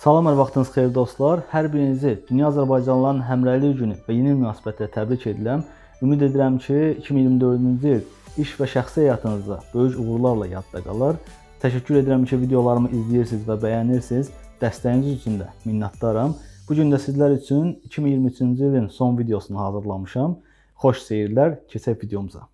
Salam, hər vaxtınız xeyir dostlar. Hər birinizi Dünya Azərbaycanlılarının həmrəylik günü və yeni münasibətlə təbrik edirəm. Ümid edirəm ki, 2024-cü il iş və şəxsi həyatınızda böyük uğurlarla yadda qalar. Təşəkkür edirəm ki, videolarımı izləyirsiniz və bəyənirsiniz. Dəstəyiniz üçün də minnətdaram. Bu gün də sizlər üçün 2023-cü ilin son videosunu hazırlamışam. Xoş seyirlər, keçək videomuza.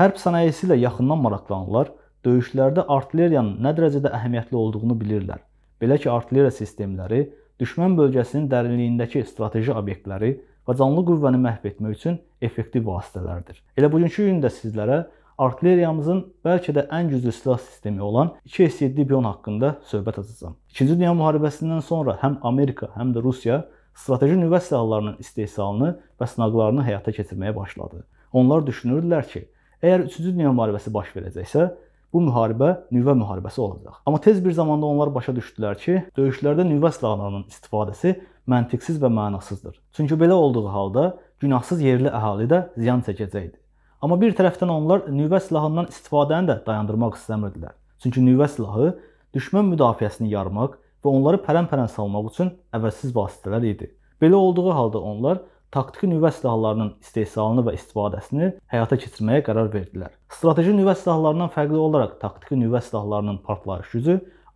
Hərb sənayesi ilə yaxından maraqlananlar döyüşlərdə artilleriyanın nə dərəcədə əhəmiyyətli olduğunu bilirlər belə ki, artilleriya sistemləri düşmən bölgəsinin dərinliyindəki strateji obyektləri və canlı qüvvəni məhv etmək üçün effektiv vasitələrdir. Elə bugünkü gündə sizlərə artilleriyamızın bəlkə də ən güclü silah sistemi olan 2S7 Bion haqqında söhbət açacağam. 2-ci Dünya müharibəsindən sonra həm Amerika, həm də Rusiya strateji nüvə silahlarının istehsalını və sınaqlarını həyata keçirməyə başladı. Onlar düşünürdülər ki, əgər 3-cü Dünya müharibəsi baş verəcəksə, bu müharibə nüvə müharibəsi olacaq. Amma tez bir zamanda onlar başa düşdülər ki, döyüşlərdə nüvə silahlarının istifadəsi məntiqsiz və mənasızdır. Çünki belə olduğu halda günahsız yerli əhali də ziyan çəkəcəkdi. Amma bir tərəfdən onlar nüvə silahından istifadəni də dayandırmaq istəmirdilər. Çünki nüvə silahı düşmən müdafiəsini yarmaq və onları pərən-pərən salmaq üçün əvəzsiz vasitələr idi. Belə olduğu halda onlar taktiki nüvə silahlarının istehsalını və istifadəsini həyata keçirməyə qərar verdilər. Strateji nüvə silahlarından fərqli olaraq taktiki nüvə silahlarının partlayış gücü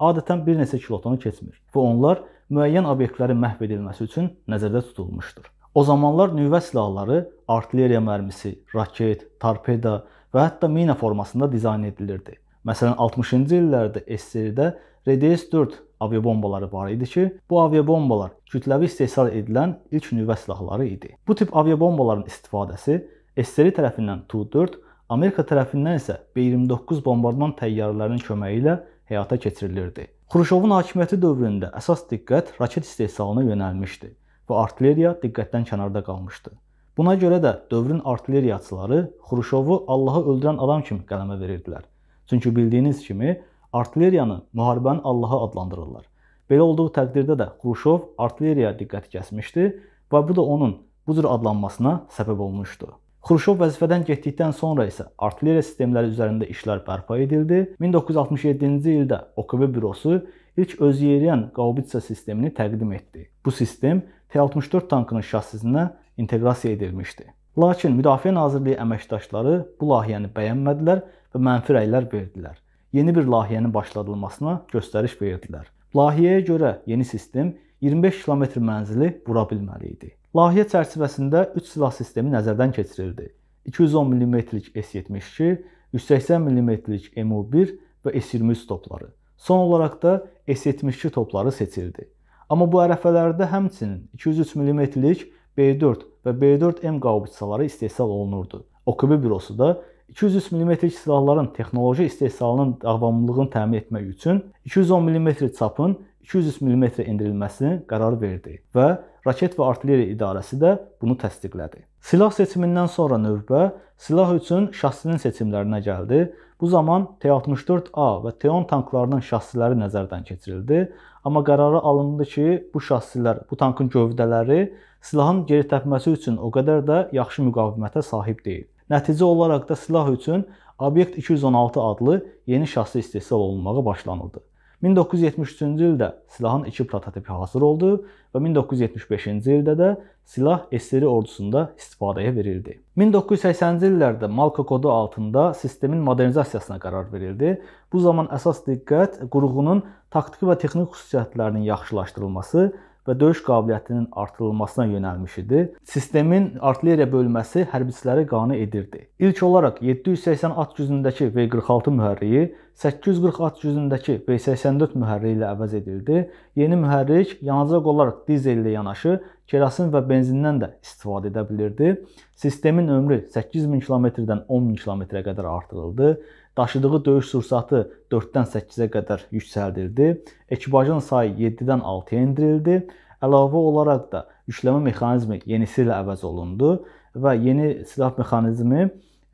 adətən bir neçə kilotonu keçmir və onlar müəyyən obyektlərin məhv edilməsi üçün nəzərdə tutulmuşdur. O zamanlar nüvə silahları artilleriya mərmisi, raket, torpeda və hətta mina formasında dizayn edilirdi. Məsələn, 60-cı illərdə SSR-də RDS-4 aviabombaları var idi ki, bu aviabombalar kütləvi istehsal edilən ilk nüvə silahları idi. Bu tip aviabombaların istifadəsi SSRİ tərəfindən Tu-4, Amerika tərəfindən isə B-29 bombardman təyyarələrinin köməyi ilə həyata keçirilirdi. Xruşovun hakimiyyəti dövründə əsas diqqət raket istehsalına yönəlmişdi və artilleriya diqqətdən kənarda qalmışdı. Buna görə də dövrün artilleriyaçıları Xruşovu Allahı öldürən adam kimi qələmə verirdilər. Çünki bildiyiniz kimi artilleriyanı müharibənin Allahı adlandırırlar. Belə olduğu təqdirdə də Qruşov artilleriyaya diqqət kəsmişdi və bu da onun bu cür adlanmasına səbəb olmuşdu. Xruşov vəzifədən getdikdən sonra isə artilleriya sistemləri üzərində işlər bərpa edildi. 1967-ci ildə OKB bürosu ilk öz yeriyən qaubitsa sistemini təqdim etdi. Bu sistem T-64 tankının şassisinə inteqrasiya edilmişdi. Lakin Müdafiə Nazirliyi əməkdaşları bu layihəni bəyənmədilər və mənfi rəylər verdilər yeni bir layihənin başladılmasına göstəriş verdilər. Layihəyə görə yeni sistem 25 km mənzili vura bilməli idi. Layihə çərçivəsində 3 silah sistemi nəzərdən keçirildi. 210 mm-lik S-72, 180 mm-lik MU1 və S-23 topları. Son olaraq da S-72 topları seçildi. Amma bu ərəfələrdə həmçinin 203 mm-lik B4 və B4M qaubitsaları istehsal olunurdu. OKB bürosu da 203 mm silahların texnoloji istehsalının davamlılığını təmin etmək üçün 210 mm çapın 203 mm endirilməsini qərar verdi və Raket və Artilleriya İdarəsi də bunu təsdiqlədi. Silah seçimindən sonra növbə silah üçün şəssinin seçimlərinə gəldi. Bu zaman T-64A və T-10 tanklarının şəssiləri nəzərdən keçirildi, amma qərarı alındı ki, bu şəssilər, bu tankın gövdələri silahın geri təpməsi üçün o qədər də yaxşı müqavimətə sahib deyil. Nəticə olaraq da silah üçün obyekt 216 adlı yeni şasi istehsal olunmağa başlanıldı. 1973-cü ildə silahın iki prototipi hazır oldu və 1975-ci ildə də silah SSRİ ordusunda istifadəyə verildi. 1980-ci illərdə Malka kodu altında sistemin modernizasiyasına qərar verildi. Bu zaman əsas diqqət qurğunun taktiki və texniki xüsusiyyətlərinin yaxşılaşdırılması və döyüş qabiliyyətinin artırılmasına yönəlmiş idi. Sistemin artilleriya bölməsi hərbiçiləri qane edirdi. İlk olaraq 780 at gücündəki V46 mühərriyi 840 at gücündəki V84 mühərriyi ilə əvəz edildi. Yeni mühərrik yanacaq olaraq dizel ilə yanaşı kerasin və benzindən də istifadə edə bilirdi. Sistemin ömrü 8000 kilometrdən 10000 kilometrə qədər artırıldı. Daşıdığı döyüş sursatı 4-dən 8-ə qədər yüksəldildi. Ekipajın sayı 7-dən 6-ya endirildi. Əlavə olaraq da yükləmə mexanizmi yenisi ilə əvəz olundu və yeni silah mexanizmi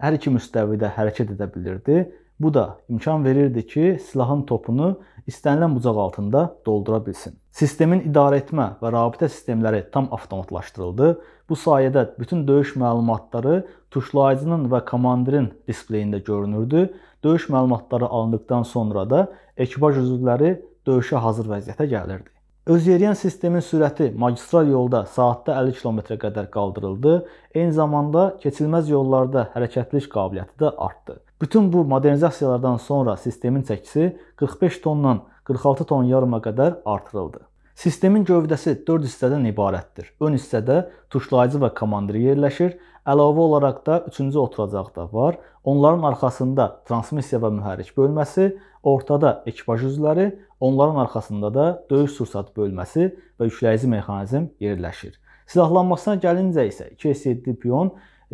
hər iki müstəvidə hərəkət edə bilirdi Bu da imkan verirdi ki, silahın topunu istənilən bucaq altında doldura bilsin. Sistemin idarəetmə və rabitə sistemləri tam avtomatlaşdırıldı. Bu sayədə bütün döyüş məlumatları tuşlayıcının və komandirin displeyində görünürdü. Döyüş məlumatları alındıktan sonra da ekipaj üzvləri döyüşə hazır vəziyyətə gəlirdi. Özyeriyən sistemin sürəti magistral yolda saatda 50 kilometrə qədər qaldırıldı. Eyni zamanda keçilməz yollarda hərəkətlilik qabiliyyəti də artdı. Bütün bu modernizasiyalardan sonra sistemin çəkisi 45 tondan 46 ton yarıma qədər artırıldı. Sistemin gövdəsi 4 hissədən ibarətdir. Ön hissədə tuşlayıcı və komandiri yerləşir. Əlavə olaraq da 3-cü oturacaq da var. Onların arxasında transmissiya və mühərrik bölməsi, ortada ekipaj üzvləri, onların arxasında da döyüş sursat bölməsi və yükləyici mexanizm yerləşir. Silahlanmasına gəlincə isə 2S7 piyon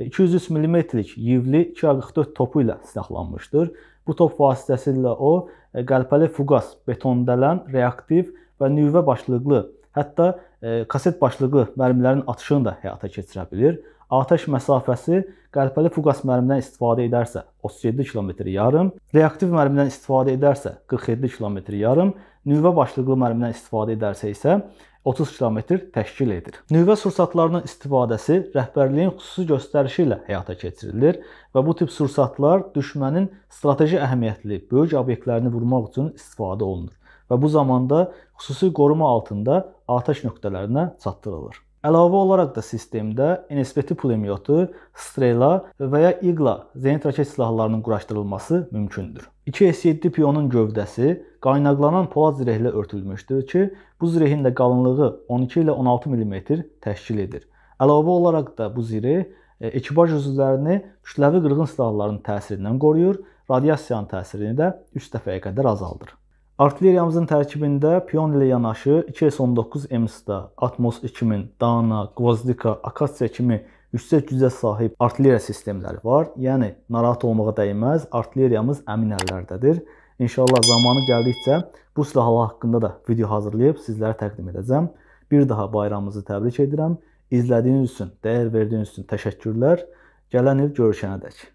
203 millimetrlik yivli 2.44 topu ilə silahlanmışdır. Bu top vasitəsilə o e, qəlpəli fuqas, betondələn, reaktiv və nüvə başlıqlı, hətta e, kaset başlıqlı mərmilərin atışını da həyata keçirə bilir. Atəş məsafəsi qəlpəli fuqas mərmidən istifadə edərsə 37 km yarım, reaktiv mərmidən istifadə edərsə 47 km yarım, nüvə başlıqlı mərmidən istifadə edərsə isə 30 kilometr təşkil edir. Nüvə sursatlarının istifadəsi rəhbərliyin xüsusi göstərişi ilə həyata keçirilir və bu tip sursatlar düşmənin strateji əhəmiyyətli böyük obyektlərini vurmaq üçün istifadə olunur və bu zamanda xüsusi qoruma altında atəş nöqtələrinə çatdırılır. Əlavə olaraq da sistemdə NSPT pulemyotu, strela və ya iqla zenit raket silahlarının quraşdırılması mümkündür. 2S7 piyonun gövdəsi qaynaqlanan polad zirehlə örtülmüşdür ki, bu zirehin də qalınlığı 12 ilə 16 mm təşkil edir. Əlavə olaraq da bu zireh e, ekipaj üzvlərini kütləvi qırğın silahlarının təsirindən qoruyur, radiasiyanın təsirini də 3 dəfəyə qədər azaldır. Artilleriyamızın tərkibində piyon ilə yanaşı 2S19 MS'da Atmos 2000, Dana, Gvozdika, Akasiya kimi yüksək gücə sahib artilleriya sistemləri var. Yəni narahat olmağa dəyməz. Artilleriyamız əmin əllərdədir. İnşallah zamanı gəldikcə bu silahlar haqqında da video hazırlayıb sizlərə təqdim edəcəm. Bir daha bayramınızı təbrik edirəm. İzlədiyiniz üçün, dəyər verdiyiniz üçün təşəkkürlər. Gələn il görüşənədək.